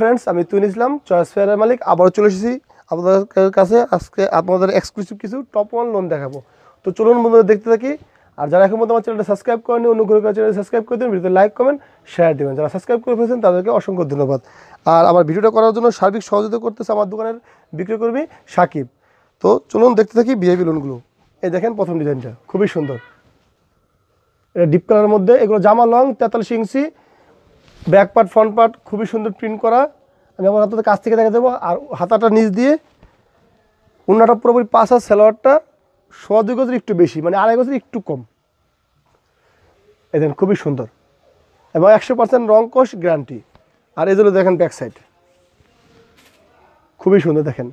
friends আমি তুন ইসলাম choice ফেয়ারের মালিক আবারও চলে এসেছি আপনাদের কাছে আজকে আপনাদের এক্সক্লুসিভ কিছু টপ ওয়ান লোন দেখাবো তো চলুন বন্ধুদের দেখতে থাকি আর যারা এখন আমার চ্যানেলটা সাবস্ক্রাইব করেনি অনুগ্রহ করে চ্যানেলটা সাবস্ক্রাইব করে দিন ভিডিওতে লাইক কমেন্ট শেয়ার দেবেন যারা সাবস্ক্রাইব করে ফেলেছেন তাদেরকে অসংখ্য ধন্যবাদ আর আমার ভিডিওটা করার জন্য সার্বিক সহযোগিতা করতেছে আমার দোকানের বিক্রয় করবি সাকিব তো চলুন দেখতে থাকি বিআইবি লোনগুলো এই দেখেন প্রথম ডিজাইনটা খুবই সুন্দর এটা ডিপ কালারের মধ্যে এগুলো জামা লং তেতাল সিংসি ব্যাক পার্ট ফ্রন্ট পার্ট খুবই সুন্দর প্রিন্ট করা আমি আমার হাতাতে কাছ থেকে দেখা দেবো আর হাতাটা নিচ দিয়ে উন্নাটা পুরোপুরি পাঁচ আর সেলোয়ারটা সোয়া দুই গজের একটু বেশি মানে আড়াই গজের একটু কম দেখেন খুবই সুন্দর এবং একশো পার্সেন্ট রং কোষ গ্যারান্টি আর এদের দেখেন ব্যাক সাইড খুবই সুন্দর দেখেন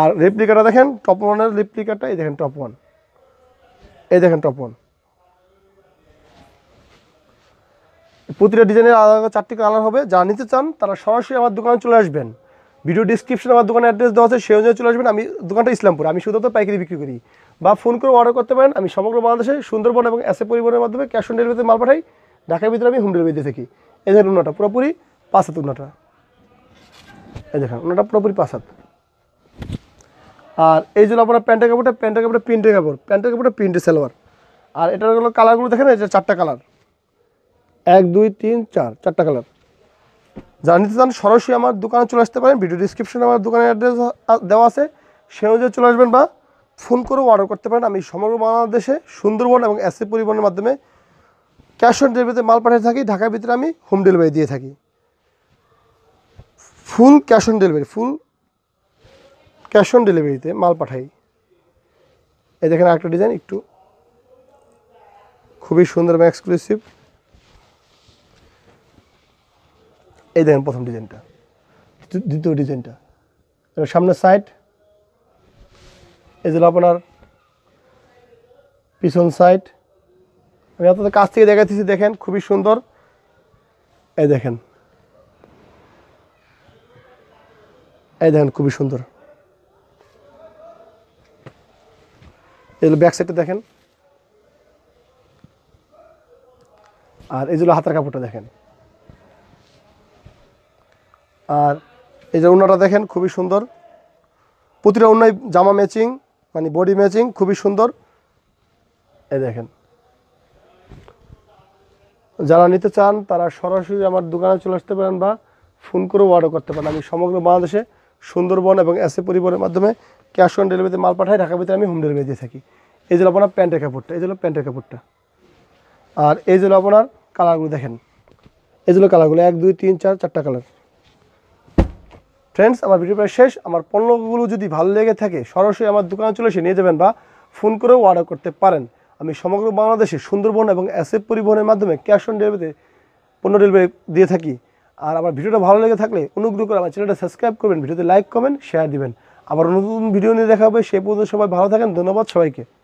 আর রেপ্লিকাটা দেখেন টপ ওয়ানের রেপ্লিকাটা এই দেখেন টপ ওয়ান এই দেখেন টপ ওয়ান প্রতিটা ডিজাইনের আলাদা চারটি কালার হবে যা নিতে চান তারা সরাসরি আমার দোকানে চলে আসবেন ভিডিও ডিসক্রিপশনে আমার দোকানের অ্যাড্রেস দেওয়া আছে সেই অনুযায়ী চলে আসবেন আমি দোকানটা ইসলামপুর আমি শুধু পাইকারি বিক্রি করি বা ফোন করে অর্ডার করতে পারেন আমি সমগ্র বাংলাদেশে সুন্দরবন এবং এসে পরিবহনের মাধ্যমে ক্যাশ অন ডেলিভারিতে মাল পাঠাই ঢাকার ভিতরে আমি হোম ডেলিভারি দিয়ে থাকি এই দেখেন উন্নটা পুরোপুরি পাঁচ হাত উন্নটা এই দেখেন উন্নটা পুরোপুরি পাঁচ হাত আর এই জন্য আপনার প্যান্টের কাপড়টা প্যান্টের কাপড়টা প্রিন্টের কাপড় প্যান্টের কাপড়টা প্রিন্টের সালোয়ার আর এটার কালারগুলো দেখেন এটা চারটা কালার এক দুই তিন চার চারটা কালার যারা নিতে চান সরাসরি আমার দোকানে চলে আসতে পারেন ভিডিও ডিসক্রিপশনে আমার দোকানের অ্যাড্রেস দেওয়া আছে সে অনুযায়ী চলে আসবেন বা ফোন করেও অর্ডার করতে পারেন আমি সমগ্র বাংলাদেশে সুন্দরবন এবং এসি পরিবহনের মাধ্যমে ক্যাশ অন ডেলিভারিতে মাল পাঠিয়ে থাকি ঢাকার ভিতরে আমি হোম ডেলিভারি দিয়ে থাকি full cash on delivery full cash on ডেলিভারিতে মাল পাঠাই এই দেখেন আরেকটা ডিজাইন একটু খুবই সুন্দর এবং এক্সক্লুসিভ এই দেখেন প্রথম ডিজাইনটা দ্বিতীয় ডিজাইনটা সামনের সাইড এই যে আপনার পিছন সাইড আমি আপনাদের কাছ থেকে দেখাতেছি দেখেন খুবই সুন্দর এই দেখেন এই দেখেন খুবই সুন্দর এগুলো ব্যাক সাইডটা দেখেন আর এই যেগুলো হাতের কাপড়টা দেখেন আর এই যে ওনাটা দেখেন খুবই সুন্দর প্রতিটা অন্যায় জামা ম্যাচিং মানে বডি ম্যাচিং খুবই সুন্দর এই দেখেন যারা নিতে চান তারা সরাসরি আমার দোকানে চলে আসতে পারেন বা ফোন করেও অর্ডার করতে পারেন আমি সমগ্র বাংলাদেশে সুন্দরবন এবং এসে পরিবহনের মাধ্যমে ক্যাশ অন ডেলিভারিতে মাল পাঠাই ঢাকা ভিতরে আমি হোম ডেলিভারি দিয়ে থাকি এই জন্য আপনার প্যান্টের কাপড়টা এই জন্য প্যান্টের কাপড়টা আর এই জন্য আপনার কালারগুলো দেখেন এই জন্য কালারগুলো এক দুই তিন চার চারটা কালার ফ্রেন্ডস আমার ভিডিও প্রায় শেষ আমার পণ্যগুলো যদি ভালো লেগে থাকে সরাসরি আমার দোকানে চলে এসে নিয়ে যাবেন বা ফোন করেও অর্ডার করতে পারেন আমি সমগ্র বাংলাদেশে সুন্দরবন এবং অ্যাসেপ পরিবহনের মাধ্যমে ক্যাশ অন ডেলিভারিতে পণ্য ডেলিভারি দিয়ে থাকি আর আমার ভিডিওটা ভালো লেগে থাকলে অনুগ্রহ করে আমার চ্যানেলটা সাবস্ক্রাইব করবেন ভিডিওতে লাইক করবেন শেয়ার দিবেন আবার নতুন ভিডিও নিয়ে দেখা হবে সে পর্যন্ত সবাই ভালো থাকেন ধন্যবাদ সবাইকে